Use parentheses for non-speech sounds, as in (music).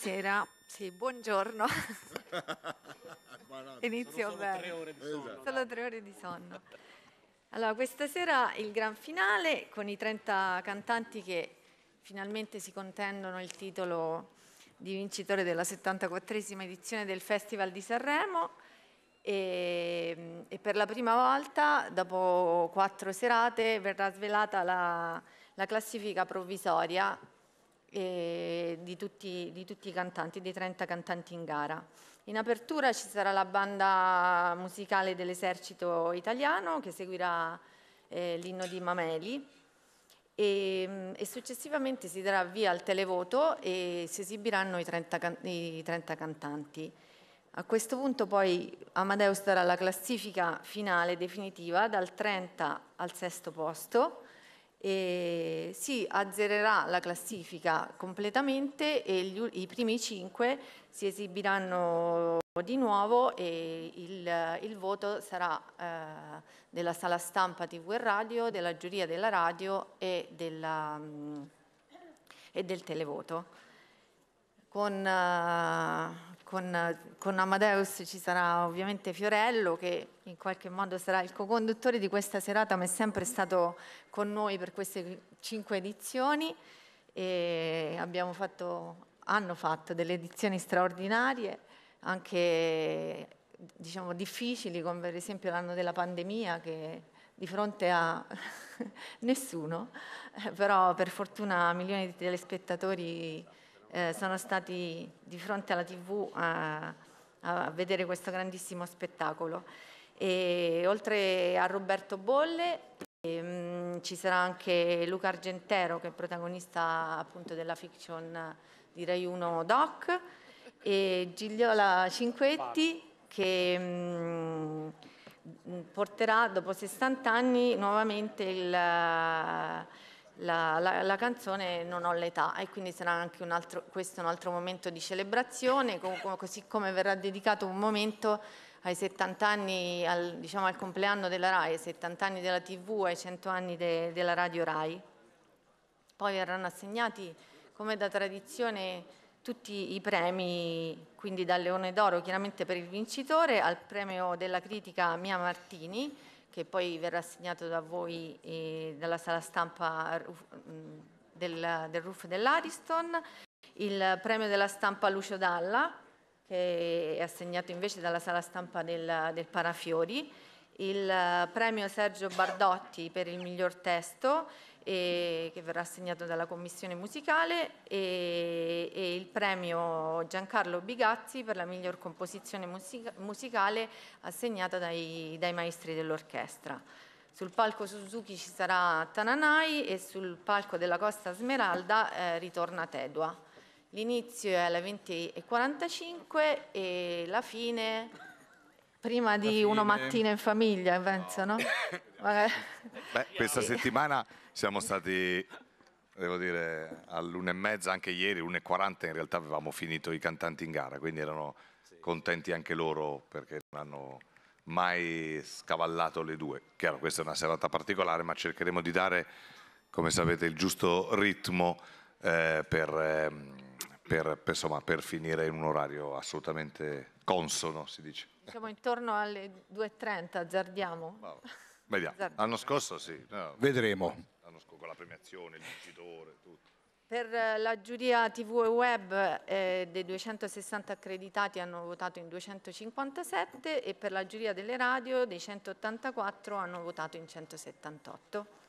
Buonasera, sì, buongiorno. (laughs) no, Inizio solo bene. Tre ore di sonno, esatto. Solo tre ore di sonno. Allora, questa sera il gran finale con i 30 cantanti che finalmente si contendono il titolo di vincitore della 74esima edizione del Festival di Sanremo e, ehm, e, per la prima volta, dopo quattro serate, verrà svelata la, la classifica provvisoria di tutti, di tutti i cantanti, dei 30 cantanti in gara. In apertura ci sarà la banda musicale dell'esercito italiano che seguirà eh, l'inno di Mameli e, ehm, e, successivamente si darà via al televoto e si esibiranno i 30, i 30 cantanti. A questo punto poi Amadeus darà la classifica finale definitiva dal 30 al sesto posto e si azzererà la classifica completamente e gli, i primi cinque si esibiranno di nuovo e il, il voto sarà eh, della sala stampa TV e radio, della giuria della radio e, della, mm, e del televoto. Con, eh, con, con, Amadeus ci sarà ovviamente Fiorello che in qualche modo sarà il co-conduttore di questa serata ma è sempre stato con noi per queste cinque edizioni e fatto, hanno fatto delle edizioni straordinarie anche diciamo, difficili come per esempio l'anno della pandemia che di fronte a (laughs) nessuno però per fortuna milioni di telespettatori eh, sono stati di fronte alla tv a, a vedere questo grandissimo spettacolo. E, oltre a Roberto Bolle e, ehm, mh, ci sarà anche Luca Argentero che è protagonista appunto della fiction di Rai 1 Doc e Gigliola Cinquetti che mh, ehm, porterà dopo 60 anni nuovamente il la, la, la, canzone Non ho l'età e quindi sarà anche un altro, questo un altro momento di celebrazione, così come verrà dedicato un momento ai 70 anni, al, diciamo al compleanno della RAI, ai 70 anni della TV, ai 100 anni de, della Radio RAI. Poi verranno assegnati, come da tradizione, tutti i premi, quindi dal Leone d'Oro chiaramente per il vincitore, al premio della critica Mia Martini, che poi verrà assegnato da voi eh, dalla sala stampa eh, mm, del, del RUF dell'Ariston, il premio della stampa Lucio Dalla, che è assegnato invece dalla sala stampa del, del Parafiori, il eh, premio Sergio Bardotti per il miglior testo, eh, che verrà assegnato dalla commissione musicale, e, premio Giancarlo Bigazzi per la miglior composizione musica musicale assegnata dai, dai maestri dell'orchestra. Sul palco Suzuki ci sarà Tananai e sul palco della Costa Smeralda eh, ritorna Tedua. L'inizio è alle 20.45 e la fine prima di uno mattina in famiglia, penso, no? no? Beh, questa settimana siamo stati devo dire, all'una e mezza, anche ieri, l'1.40 in realtà avevamo finito i cantanti in gara, quindi erano contenti anche loro perché non hanno mai scavallato le due. Chiaro, questa è una serata particolare, ma cercheremo di dare, come sapete, il giusto ritmo eh, per, ehm, per, per, insomma, per finire in un orario assolutamente consono, si dice. Siamo intorno alle 2.30, azzardiamo. Vediamo. L'anno scorso sì. No. Vedremo l'anno con la premiazione, il vincitore, tutto. Per eh, la giuria TV e web eh, dei 260 accreditati hanno votato in 257 e per la giuria delle radio dei 184 hanno votato in 178.